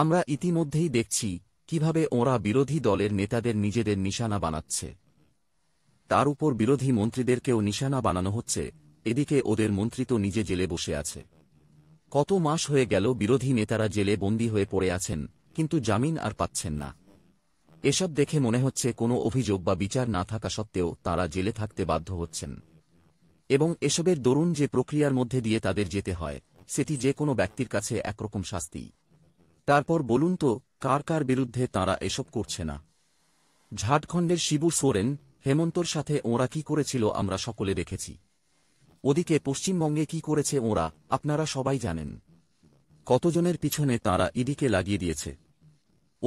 আমরা ইতিমধ্যেই দেখছি কিভাবে ওরা বিরোধী দলের নেতাদের নিজেদের নিশানা বানাচ্ছে তার উপর বিরোধী মন্ত্রীদেরকেও নিশানা বানানো হচ্ছে এদিকে ওদের মন্ত্রী তো নিজে জেলে বসে আছে কত মাস হয়ে গেল বিরোধী নেতারা জেলে বন্দী হয়ে পড়ে আছেন কিন্তু জামিন আর পাচ্ছেন না এসব দেখে মনে হচ্ছে কোনো অভিযোগ বা বিচার না থাকা সত্ত্বেও তারা জেলে থাকতে বাধ্য হচ্ছেন এবং এসবের দরুন যে প্রক্রিয়ার মধ্যে দিয়ে তাদের যেতে হয় সেটি যে কোনো ব্যক্তির কাছে একরকম শাস্তি তারপর বলুন তো কার কার বিরুদ্ধে তারা এসব করছে না ঝাড়খণ্ডের শিবু সোরেন হেমন্তর সাথে ওঁরা কি করেছিল আমরা সকলে দেখেছি ওদিকে পশ্চিমবঙ্গে কি করেছে ওঁরা আপনারা সবাই জানেন কতজনের পিছনে তারা ইডিকে লাগিয়ে দিয়েছে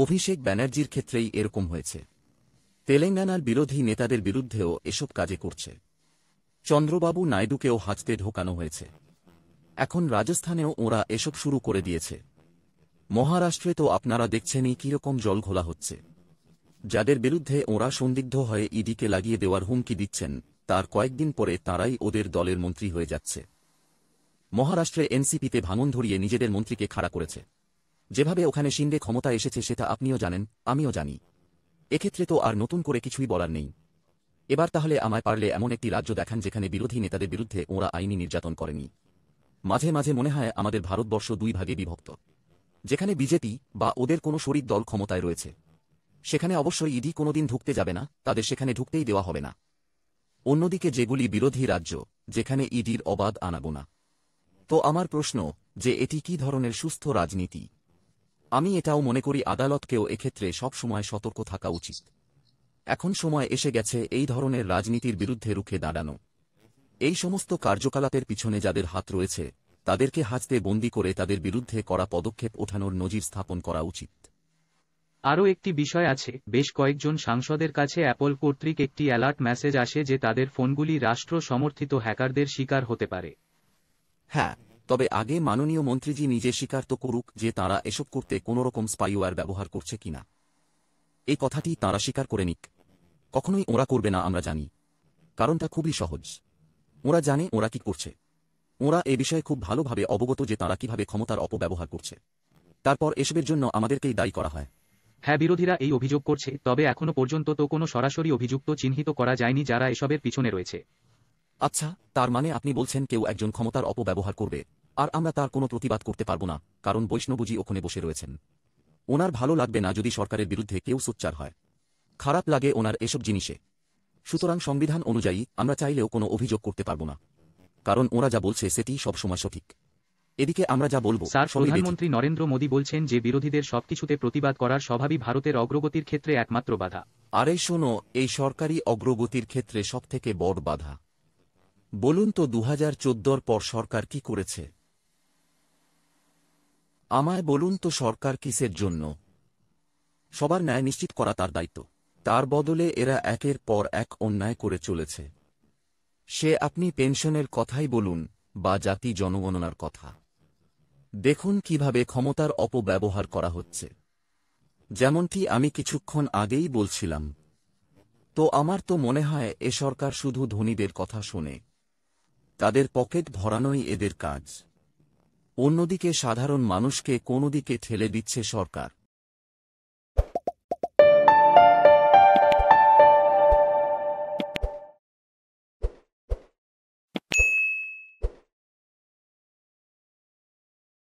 অভিষেক ব্যানার্জির ক্ষেত্রেই এরকম হয়েছে তেলেঙ্গানার বিরোধী নেতাদের বিরুদ্ধেও এসব কাজে করছে চন্দ্রবাবু নাইডুকেও হাজতে ঢোকানো হয়েছে এখন রাজস্থানেও ওরা এসব শুরু করে দিয়েছে মহারাষ্ট্রে তো আপনারা দেখছেনই কীরকম জল ঘোলা হচ্ছে যাদের বিরুদ্ধে ওরা সন্দিগ্ধ হয়ে ইডিকে লাগিয়ে দেওয়ার হুমকি দিচ্ছেন তার কয়েকদিন পরে তারাই ওদের দলের মন্ত্রী হয়ে যাচ্ছে মহারাষ্ট্রে এনসিপিতে ভাঙন ধরিয়ে নিজেদের মন্ত্রীকে খাড়া করেছে যেভাবে ওখানে শিন্ডে ক্ষমতা এসেছে সেটা আপনিও জানেন আমিও জানি এক্ষেত্রে তো আর নতুন করে কিছুই বলার নেই এবার তাহলে আমায় পারলে এমন একটি রাজ্য দেখান যেখানে বিরোধী নেতাদের বিরুদ্ধে ওরা আইনি নির্যাতন করেনি মাঝে মাঝে মনে হয় আমাদের ভারতবর্ষ দুই ভাগে বিভক্ত যেখানে বিজেপি বা ওদের কোনো শরীর দল ক্ষমতায় রয়েছে সেখানে অবশ্যই ইডি কোনোদিন ঢুকতে যাবে না তাদের সেখানে ঢুকতেই দেওয়া হবে না অন্যদিকে যেগুলি বিরোধী রাজ্য যেখানে ইডির অবাধ আনাগোনা তো আমার প্রশ্ন যে এটি কি ধরনের সুস্থ রাজনীতি আমি এটাও মনে করি আদালতকেও এক্ষেত্রে সবসময় সতর্ক থাকা উচিত এখন সময় এসে গেছে এই ধরনের রাজনীতির বিরুদ্ধে রুখে দাঁড়ানো এই সমস্ত কার্যকলাপের পিছনে যাদের হাত রয়েছে তাদেরকে হাজতে বন্দি করে তাদের বিরুদ্ধে করা পদক্ষেপ ওঠানোর নজির স্থাপন করা উচিত আরও একটি বিষয় আছে বেশ কয়েকজন সাংসদের কাছে অ্যাপল কর্তৃক একটি অ্যালার্ট মেসেজ আসে যে তাদের ফোনগুলি রাষ্ট্র সমর্থিত হ্যাকারদের শিকার হতে পারে হ্যাঁ তবে আগে মাননীয় মন্ত্রীজি নিজে স্বীকার তো করুক যে তারা এসব করতে কোনোরকম স্পাইওয়ার ব্যবহার করছে কিনা এই কথাটি তারা স্বীকার করে নিক কখনোই ওরা করবে না আমরা জানি কারণটা খুবই সহজ ওরা জানে ওরা কি করছে ওঁরা এ বিষয়ে খুব ভালোভাবে অবগত যে তারা কিভাবে ক্ষমতার অপব্যবহার করছে তারপর এসবের জন্য আমাদেরকেই দায়ী করা হয় হ্যাঁ বিরোধীরা এই অভিযোগ করছে তবে এখনো পর্যন্ত তো কোনো সরাসরি অভিযুক্ত চিহ্নিত করা যায়নি যারা এসবের পিছনে রয়েছে আচ্ছা তার মানে আপনি বলছেন কেউ একজন ক্ষমতার অপব্যবহার করবে আর আমরা তার কোনো প্রতিবাদ করতে পারব না কারণ বৈষ্ণবজি ওখানে বসে রয়েছেন ওনার ভালো লাগবে না যদি সরকারের বিরুদ্ধে কেউ সোচ্চার হয় খারাপ লাগে ওনার এসব জিনিসে সুতরাং সংবিধান অনুযায়ী আমরা চাইলেও কোনো অভিযোগ করতে পারব না কারণ ওরা যা বলছে সেটি সবসময় সঠিক এদিকে আমরা যা বলবো স্যার প্রধানমন্ত্রী নরেন্দ্র মোদী বলছেন যে বিরোধীদের সবকিছুতে প্রতিবাদ করার স্বভাবই ভারতের অগ্রগতির ক্ষেত্রে একমাত্র বাধা আরে শোনো এই সরকারি অগ্রগতির ক্ষেত্রে সবথেকে বড় বাধা বলুন তো দু হাজার পর সরকার কি করেছে আমায় বলুন তো সরকার কিসের জন্য সবার ন্যায় নিশ্চিত করা তার দায়িত্ব তার বদলে এরা একের পর এক অন্যায় করে চলেছে সে আপনি পেনশনের কথাই বলুন বা জাতি জনগণনার কথা দেখুন কিভাবে ক্ষমতার অপব্যবহার করা হচ্ছে যেমনটি আমি কিছুক্ষণ আগেই বলছিলাম তো আমার তো মনে হয় এ সরকার শুধু ধনীদের কথা শোনে তাদের পকেট ভরানোই এদের কাজ অন্যদিকে সাধারণ মানুষকে কোনো দিকে ঠেলে দিচ্ছে সরকার